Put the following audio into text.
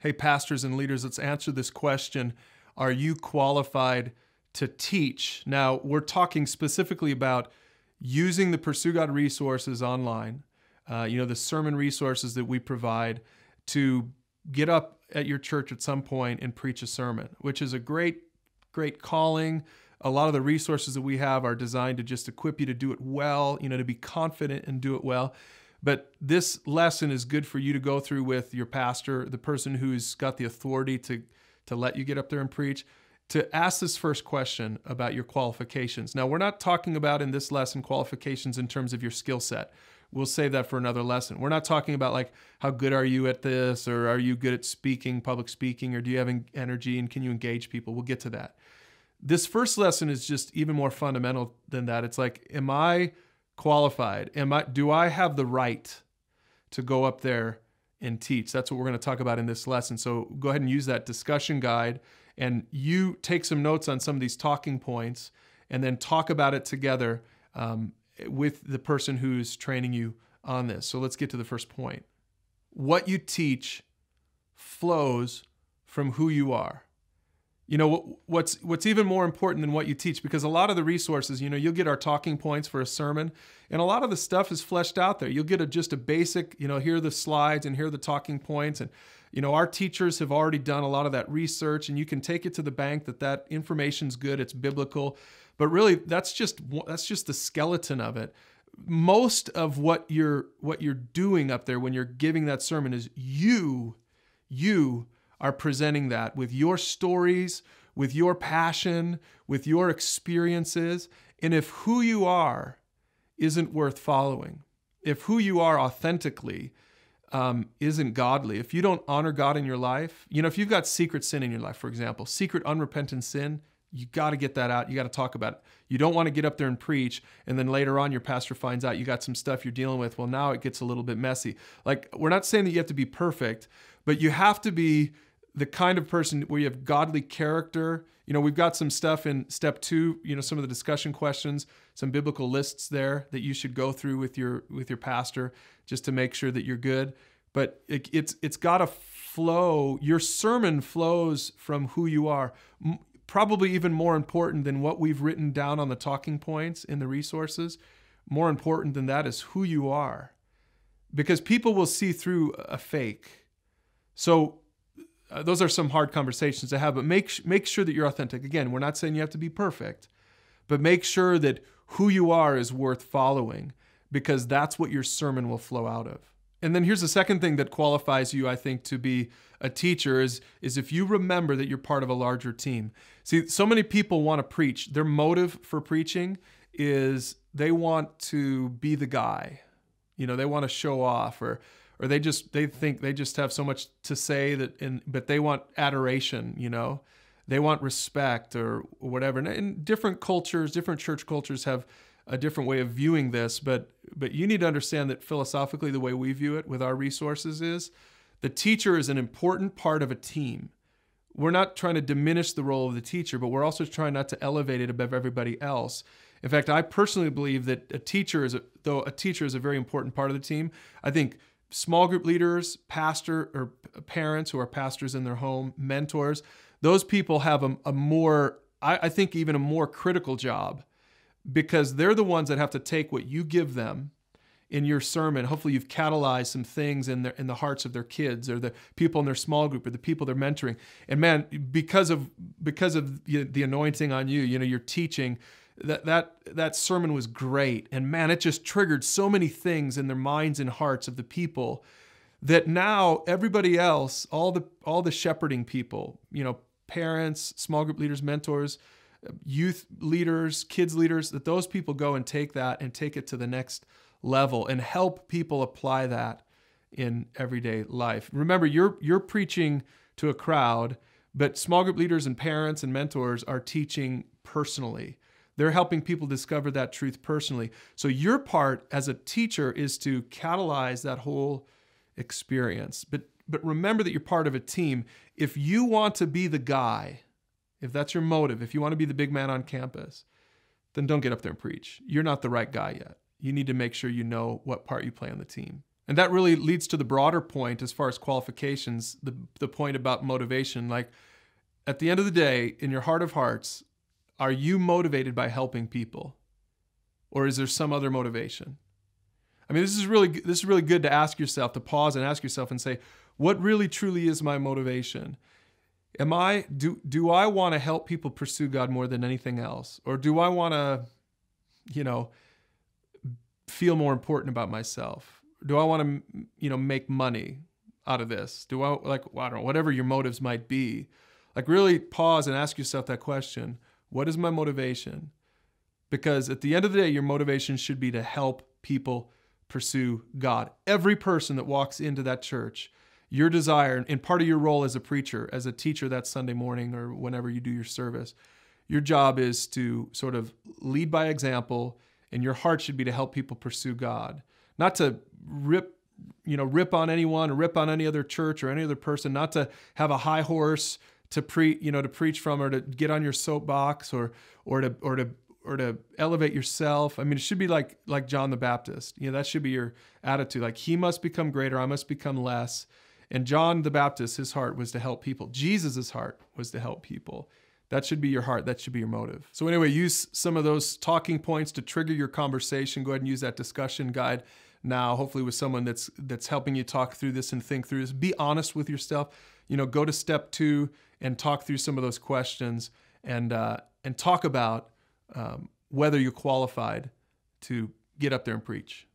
hey, pastors and leaders, let's answer this question Are you qualified to teach? Now, we're talking specifically about using the Pursue God resources online, uh, you know, the sermon resources that we provide to get up at your church at some point and preach a sermon, which is a great, great calling. A lot of the resources that we have are designed to just equip you to do it well, you know, to be confident and do it well. But this lesson is good for you to go through with your pastor, the person who's got the authority to, to let you get up there and preach, to ask this first question about your qualifications. Now, we're not talking about in this lesson qualifications in terms of your skill set. We'll save that for another lesson. We're not talking about like how good are you at this or are you good at speaking, public speaking, or do you have energy and can you engage people? We'll get to that. This first lesson is just even more fundamental than that. It's like, am I qualified? Am I, do I have the right to go up there and teach? That's what we're going to talk about in this lesson. So go ahead and use that discussion guide and you take some notes on some of these talking points and then talk about it together um, with the person who's training you on this. So let's get to the first point. What you teach flows from who you are you know what's what's even more important than what you teach because a lot of the resources you know you'll get our talking points for a sermon and a lot of the stuff is fleshed out there you'll get a, just a basic you know here are the slides and here are the talking points and you know our teachers have already done a lot of that research and you can take it to the bank that that information's good it's biblical but really that's just that's just the skeleton of it most of what you're what you're doing up there when you're giving that sermon is you you are presenting that with your stories, with your passion, with your experiences. And if who you are isn't worth following, if who you are authentically um, isn't godly, if you don't honor God in your life, you know, if you've got secret sin in your life, for example, secret unrepentant sin, you got to get that out. You got to talk about it. You don't want to get up there and preach, and then later on your pastor finds out you got some stuff you're dealing with. Well, now it gets a little bit messy. Like, we're not saying that you have to be perfect, but you have to be the kind of person where you have godly character. You know, we've got some stuff in step two, you know, some of the discussion questions, some biblical lists there that you should go through with your with your pastor just to make sure that you're good. But it, it's it's got to flow. Your sermon flows from who you are. probably even more important than what we've written down on the talking points in the resources. More important than that is who you are, because people will see through a fake. So uh, those are some hard conversations to have, but make, make sure that you're authentic. Again, we're not saying you have to be perfect, but make sure that who you are is worth following because that's what your sermon will flow out of. And then here's the second thing that qualifies you, I think, to be a teacher is, is if you remember that you're part of a larger team. See, so many people want to preach. Their motive for preaching is they want to be the guy. You know, they want to show off or or they just they think they just have so much to say that and but they want adoration you know they want respect or, whatever and, and different cultures different church cultures have a different way of viewing this but but you need to understand that philosophically the way we view it with our resources is the teacher is an important part of a team we're not trying to diminish the role of the teacher but we're also trying not to elevate it above everybody else in fact i personally believe that a teacher is a, though a teacher is a very important part of the team i think small group leaders, pastor or parents who are pastors in their home, mentors, those people have a, a more, I, I think, even a more critical job because they're the ones that have to take what you give them in your sermon. Hopefully, you've catalyzed some things in, their, in the hearts of their kids or the people in their small group or the people they're mentoring. And man, because of because of the anointing on you, you know, you're teaching that that that sermon was great and man it just triggered so many things in their minds and hearts of the people that now everybody else all the all the shepherding people you know parents small group leaders mentors youth leaders kids leaders that those people go and take that and take it to the next level and help people apply that in everyday life remember you're you're preaching to a crowd but small group leaders and parents and mentors are teaching personally they're helping people discover that truth personally. So your part as a teacher is to catalyze that whole experience. But but remember that you're part of a team. If you want to be the guy, if that's your motive, if you want to be the big man on campus, then don't get up there and preach. You're not the right guy yet. You need to make sure you know what part you play on the team. And that really leads to the broader point as far as qualifications, the, the point about motivation. Like, at the end of the day, in your heart of hearts, are you motivated by helping people? Or is there some other motivation? I mean, this is really this is really good to ask yourself, to pause and ask yourself and say, what really truly is my motivation? Am I do do I want to help people pursue God more than anything else? Or do I want to, you know, feel more important about myself? Do I want to, you know, make money out of this? Do I like well, I don't know, whatever your motives might be. Like really pause and ask yourself that question. What is my motivation? Because at the end of the day, your motivation should be to help people pursue God. Every person that walks into that church, your desire, and part of your role as a preacher, as a teacher that Sunday morning or whenever you do your service, your job is to sort of lead by example, and your heart should be to help people pursue God. Not to rip you know, rip on anyone or rip on any other church or any other person, not to have a high horse to pre you know to preach from or to get on your soapbox or or to or to or to elevate yourself. I mean, it should be like like John the Baptist. You know, that should be your attitude. Like he must become greater, I must become less. And John the Baptist, his heart was to help people. Jesus' heart was to help people. That should be your heart. That should be your motive. So anyway, use some of those talking points to trigger your conversation. Go ahead and use that discussion guide now, hopefully with someone that's that's helping you talk through this and think through this. Be honest with yourself. You know, go to step two and talk through some of those questions and uh, and talk about um, whether you're qualified to get up there and preach.